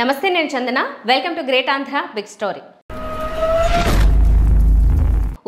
నమస్తే నేను Chandana welcome to great Andhra big story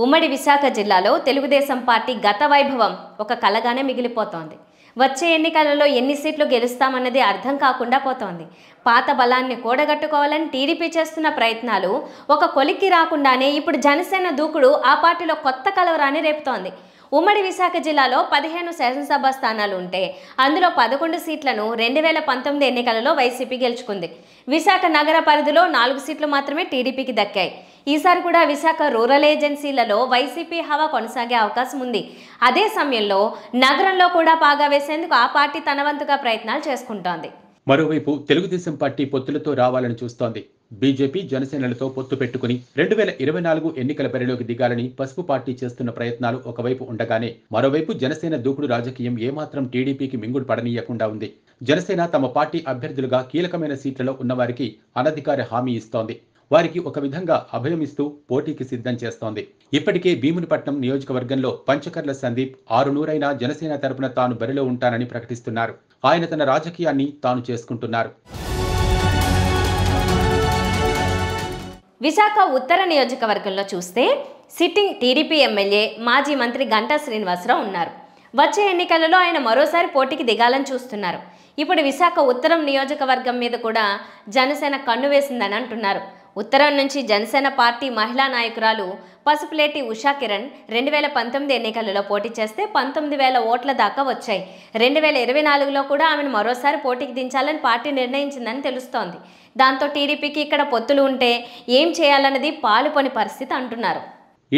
ఉమ్మడి విశాఖ జిల్లాలో తెలుగుదేశం పార్టీ గత వైభవం ఒక కలగానే మిగిలిపోతోంది వచ్చే ఎన్నికలలో ఎన్ని సీట్లు గెలుస్తామన్నది అర్థం కాకుండా పోతోంది పాత బలాన్ని కూడగట్టుకోవాలని టీడీపీ చేస్తున్న ప్రయత్నాలు ఒక కొలిక్కి రాకుండానే ఇప్పుడు జనసేన దూకుడు ఆ పార్టీలో కొత్త కలవరాన్ని రేపుతోంది ఉమ్మడి విశాఖ జిల్లాలో పదిహేను శాసనసభ స్థానాలు ఉంటే అందులో పదకొండు సీట్లను రెండు వేల పంతొమ్మిది ఎన్నికలలో వైసీపీ గెలుచుకుంది విశాఖ నగర పరిధిలో నాలుగు సీట్లు మాత్రమే టీడీపీకి దక్కాయి ఈసారి కూడా విశాఖ రూరల్ ఏజెన్సీలలో వైసీపీ హవా కొనసాగే అవకాశం ఉంది అదే సమయంలో నగరంలో కూడా పాగా వేసేందుకు ఆ పార్టీ తనవంతుగా ప్రయత్నాలు చేసుకుంటోంది మరోవైపు తెలుగుదేశం పార్టీ పొత్తులతో రావాలని చూస్తోంది బీజేపీ జనసేనలతో పొత్తు పెట్టుకుని రెండు వేల ఇరవై నాలుగు ఎన్నికల బరిలోకి దిగాలని పసుపు పార్టీ చేస్తున్న ప్రయత్నాలు ఒకవైపు ఉండగానే మరోవైపు జనసేన దూకుడు రాజకీయం ఏమాత్రం టీడీపీకి మింగుడు పడనీయకుండా ఉంది జనసేన తమ పార్టీ అభ్యర్థులుగా కీలకమైన సీట్లలో ఉన్నవారికి అనధికార హామీ ఇస్తోంది వారికి ఒక విధంగా అభయమిస్తూ పోటీకి సిద్ధం చేస్తోంది ఇప్పటికే భీమునిపట్నం నియోజకవర్గంలో పంచకర్ల సందీప్ ఆరు నూరైన జనసేన తరపున తాను బరిలో ఉంటానని ప్రకటిస్తున్నారు ఆయన తన రాజకీయాన్ని తాను చేసుకుంటున్నారు విశాఖ ఉత్తర నియోజకవర్గంలో చూస్తే సిట్టింగ్ టీడీపీ ఎమ్మెల్యే మాజీ మంత్రి గంటా శ్రీనివాసరావు ఉన్నారు వచ్చే ఎన్నికలలో ఆయన మరోసారి పోటీకి దిగాలని చూస్తున్నారు ఇప్పుడు విశాఖ ఉత్తరం నియోజకవర్గం మీద కూడా జనసేన కన్ను వేసిందని అంటున్నారు ఉత్తరం నుంచి జనసేన పార్టీ మహిళా నాయకురాలు పసుపులేటి ఉషా కిరణ్ రెండు వేల పంతొమ్మిది ఎన్నికలలో పోటీ చేస్తే పంతొమ్మిది వేల ఓట్ల దాకా వచ్చాయి రెండు వేల ఇరవై నాలుగులో కూడా ఆమెను మరోసారి పోటీకి దించాలని పార్టీ నిర్ణయించిందని తెలుస్తోంది దాంతో టీడీపీకి ఇక్కడ పొత్తులు ఉంటే ఏం చేయాలన్నది పాలుపని పరిస్థితి అంటున్నారు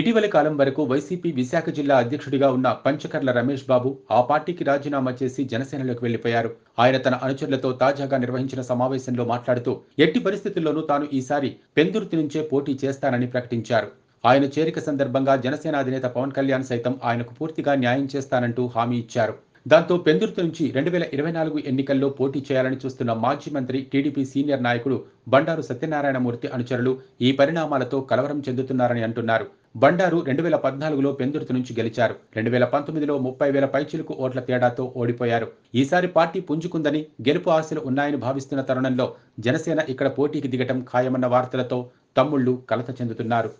ఇటీవలి కాలం వరకు వైసీపీ విశాఖ జిల్లా అధ్యక్షుడిగా ఉన్న పంచకర్ల రమేష్ బాబు ఆ పార్టీకి రాజీనామా చేసి జనసేనలోకి వెళ్లిపోయారు ఆయన తన అనుచరులతో తాజాగా నిర్వహించిన సమావేశంలో మాట్లాడుతూ ఎట్టి పరిస్థితుల్లోనూ తాను ఈసారి పెందుర్తి నుంచే పోటీ చేస్తానని ప్రకటించారు ఆయన చేరిక సందర్భంగా జనసేన అధినేత పవన్ కళ్యాణ్ సైతం ఆయనకు పూర్తిగా న్యాయం చేస్తానంటూ హామీ ఇచ్చారు దాంతో పెందుర్తి నుంచి రెండు వేల ఇరవై నాలుగు ఎన్నికల్లో పోటీ చేయాలని చూస్తున్న మాజీ మంత్రి టీడీపీ సీనియర్ నాయకుడు బండారు సత్యనారాయణమూర్తి అనుచరులు ఈ పరిణామాలతో కలవరం చెందుతున్నారని అంటున్నారు బండారు రెండు వేల పద్నాలుగులో పెందుర్తి నుంచి గెలిచారు రెండు వేల పంతొమ్మిదిలో ముప్పై వేల పైచిలుకు ఓట్ల తేడాతో ఓడిపోయారు ఈసారి పార్టీ పుంజుకుందని గెలుపు ఆశలు ఉన్నాయని భావిస్తున్న తరుణంలో జనసేన ఇక్కడ పోటీకి దిగటం ఖాయమన్న వార్తలతో తమ్ముళ్లు కలత చెందుతున్నారు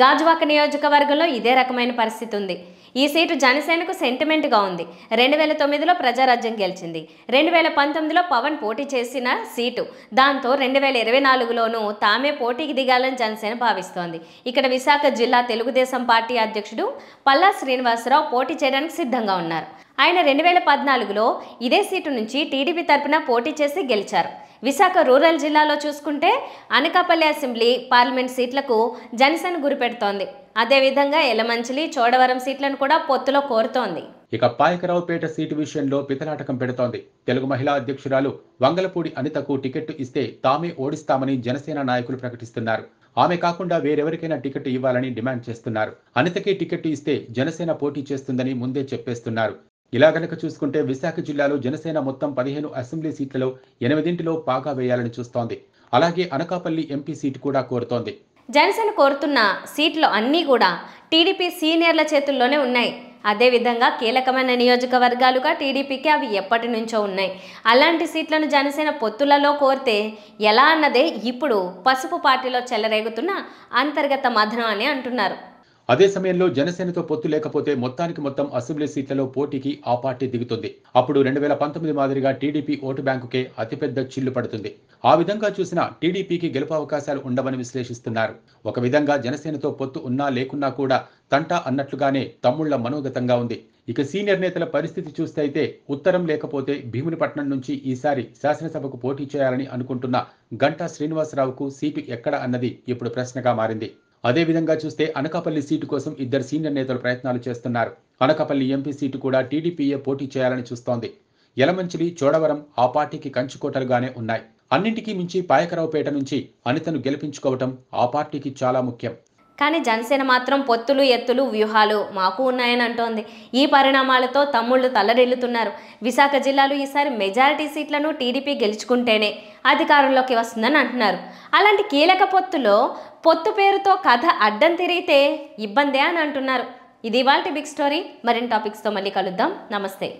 గాజువాక నియోజకవర్గంలో ఇదే రకమైన పరిస్థితి ఉంది ఈ సీటు జనసేనకు సెంటిమెంట్గా ఉంది రెండు వేల తొమ్మిదిలో ప్రజారాజ్యం గెలిచింది రెండు వేల పంతొమ్మిదిలో పవన్ పోటీ చేసిన సీటు దాంతో రెండు వేల ఇరవై నాలుగులోనూ తామే పోటీకి దిగాలని జనసేన భావిస్తోంది ఇక్కడ విశాఖ జిల్లా తెలుగుదేశం పార్టీ అధ్యక్షుడు పల్లా శ్రీనివాసరావు పోటీ చేయడానికి సిద్ధంగా ఉన్నారు ఆయన రెండు వేల పద్నాలుగులో ఇదే సీటు నుంచి టీడీపీ తరపున పోటీ చేసి గెలిచారు విశాఖ రూరల్ జిల్లాలో చూసుకుంటే అనకాపల్లి అసెంబ్లీ పార్లమెంట్ సీట్లకు జనసేన గురిపెడుతోంది అదేవిధంగా ఎలమంచిలి చోడవరం సీట్లను కూడా పొత్తులో కోరుతోంది ఇక పాయకరావుపేట సీటు విషయంలో పితనాటకం పెడుతోంది తెలుగు మహిళా అధ్యక్షురాలు వంగలపూడి అనితకు టికెట్టు ఇస్తే తామే ఓడిస్తామని జనసేన నాయకులు ప్రకటిస్తున్నారు ఆమె కాకుండా వేరెవరికైనా టికెట్ ఇవ్వాలని డిమాండ్ చేస్తున్నారు అనితకే టికెట్ ఇస్తే జనసేన పోటీ చేస్తుందని ముందే చెప్పేస్తున్నారు ఇలా కనుక చూసుకుంటే విశాఖ జిల్లాలో జనసేన మొత్తం పదిహేను అసెంబ్లీ సీట్లలో ఎనిమిదింటిలో పాగా వేయాలని చూస్తోంది అలాగే అనకాపల్లి ఎంపీ సీట్ కూడా కోరుతోంది జనసేన కోరుతున్న సీట్లు అన్నీ కూడా టీడీపీ సీనియర్ల చేతుల్లోనే ఉన్నాయి అదేవిధంగా కీలకమైన నియోజకవర్గాలుగా టీడీపీకి అవి ఎప్పటి నుంచో ఉన్నాయి అలాంటి సీట్లను జనసేన పొత్తులలో కోరితే ఎలా అన్నదే ఇప్పుడు పసుపు పార్టీలో చెల్లరేగుతున్న అంతర్గత మధనం అని అంటున్నారు అదే సమయంలో జనసేనతో పొత్తు లేకపోతే మొత్తానికి మొత్తం అసెంబ్లీ సీట్లలో పోటీకి ఆ పార్టీ దిగుతుంది అప్పుడు రెండు వేల పంతొమ్మిది మాదిరిగా టీడీపీ ఓటు బ్యాంకుకే అతిపెద్ద చిల్లు పడుతుంది ఆ విధంగా చూసినా టీడీపీకి అవకాశాలు ఉండవని విశ్లేషిస్తున్నారు ఒక విధంగా జనసేనతో పొత్తు ఉన్నా లేకున్నా కూడా తంట అన్నట్లుగానే తమ్ముళ్ల మనోగతంగా ఉంది ఇక సీనియర్ నేతల పరిస్థితి చూస్తే అయితే ఉత్తరం లేకపోతే భీమునిపట్నం నుంచి ఈసారి శాసనసభకు పోటీ చేయాలని అనుకుంటున్న గంటా శ్రీనివాసరావుకు సీటు ఎక్కడ అన్నది ఇప్పుడు ప్రశ్నగా మారింది అదేవిధంగా చూస్తే అనకాపల్లి సీటు కోసం ఇద్దరు సీనియర్ నేతలు ప్రయత్నాలు చేస్తున్నారు అనకాపల్లి ఎంపీ సీటు కూడా టీడీపీఏ పోటీ చేయాలని చూస్తోంది యలమంచిలి చోడవరం ఆ పార్టీకి కంచుకోటలుగానే ఉన్నాయి అన్నింటికీ మించి పాయకరావుపేట నుంచి అనితను గెలిపించుకోవటం ఆ పార్టీకి చాలా ముఖ్యం కానీ జనసేన మాత్రం పొత్తులు ఎత్తులు వ్యూహాలు మాకు ఉన్నాయని అంటోంది ఈ పరిణామాలతో తమ్ముళ్ళు తల్లరిల్లుతున్నారు విశాఖ జిల్లాలో ఈసారి మెజారిటీ సీట్లను టీడీపీ గెలుచుకుంటేనే అధికారంలోకి వస్తుందని అంటున్నారు అలాంటి కీలక పొత్తులో పొత్తు పేరుతో కథ అడ్డం తిరిగితే ఇబ్బందే అని అంటున్నారు ఇది వాళ్ళ బిగ్ స్టోరీ మరిన్ని టాపిక్స్తో మళ్ళీ కలుద్దాం నమస్తే